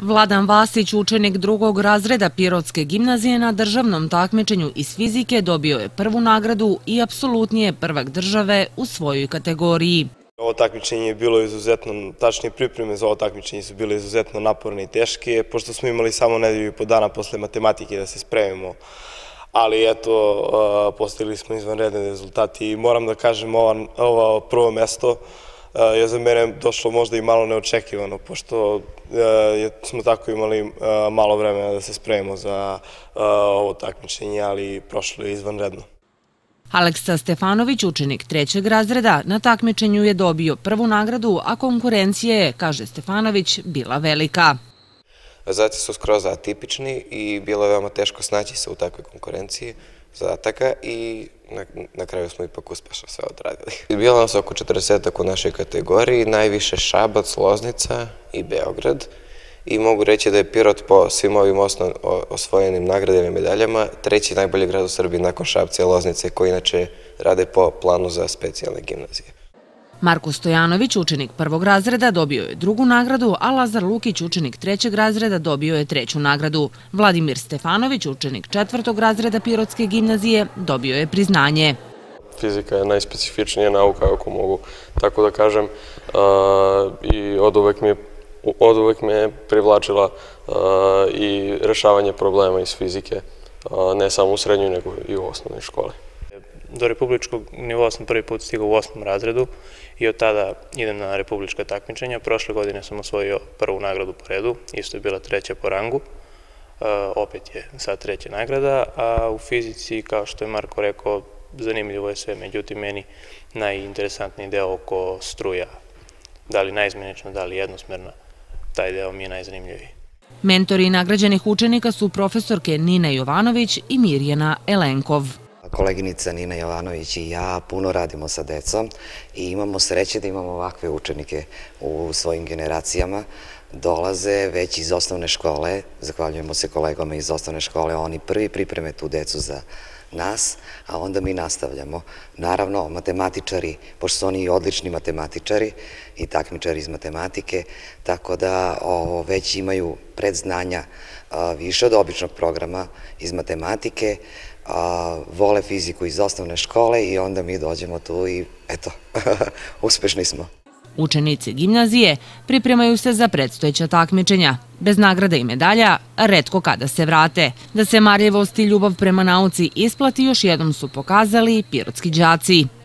Vladan Vasić, učenik drugog razreda Pirotske gimnazije na državnom takmičenju iz fizike, dobio je prvu nagradu i apsolutnije prvak države u svojoj kategoriji. Ovo takmičenje je bilo izuzetno, tačnije pripreme za ovo takmičenje su bile izuzetno naporne i teške, pošto smo imali samo nedelju i po dana posle matematike da se spremimo ali eto, postigli smo izvanredne rezultati i moram da kažem ovo prvo mesto je za mene došlo možda i malo neočekivano, pošto e, smo tako imali e, malo vremena da se spremimo za e, ovo takmičenje, ali prošlo je izvanredno. Aleksa Stefanović, učenik trećeg razreda, na takmičenju je dobio prvu nagradu, a konkurencija je, kaže Stefanović, bila velika. Zaci su skroz atipični i bilo je veoma teško snaći se u takvoj konkurenciji zadataka i na, na kraju smo ipak uspešno sve odradili. Bilo nas oko 40 u našoj kategoriji, najviše Šabac, Loznica i Beograd i mogu reći da je Pirot po svim ovim osno, osvojenim nagradama i medaljama treći najbolji grad u Srbiji nakon Šabce i Loznice koji inače rade po planu za specijalne gimnazije. Marko Stojanović, učenik prvog razreda, dobio je drugu nagradu, a Lazar Lukić, učenik trećeg razreda, dobio je treću nagradu. Vladimir Stefanović, učenik četvrtog razreda Pirotske gimnazije, dobio je priznanje. Fizika je najspecifičnija nauka, ako mogu tako da kažem, i od uvek me je me privlačila i rešavanje problema iz fizike, ne samo u srednjoj, nego i u osnovnoj školi do republičkog nivoa sam prvi put stigao u osmom razredu i od tada idem na republička takmičenja. Prošle godine sam osvojio prvu nagradu po redu, isto je bila treća po rangu. Uh, opet je sad treća nagrada, a u fizici, kao što je Marko rekao, zanimljivo je sve, međutim, meni najinteresantniji deo oko struja, da li najizmenično, da li jednosmerno, taj deo mi je najzanimljiviji. Mentori nagrađenih učenika su profesorke Nina Jovanović i Mirjana Elenkov koleginica Nina Jovanović i ja puno radimo sa decom i imamo sreće da imamo ovakve učenike u svojim generacijama dolaze već iz osnovne škole, zahvaljujemo se kolegama iz osnovne škole, oni prvi pripreme tu decu za nas, a onda mi nastavljamo. Naravno, matematičari, pošto su oni odlični matematičari i takmičari iz matematike, tako da već imaju predznanja više od običnog programa iz matematike, vole fiziku iz osnovne škole i onda mi dođemo tu i eto, uspešni smo. Učenici gimnazije pripremaju se za predstojeća takmičenja. Bez nagrada i medalja, redko kada se vrate. Da se marljivost i ljubav prema nauci isplati još jednom su pokazali pirotski džaci.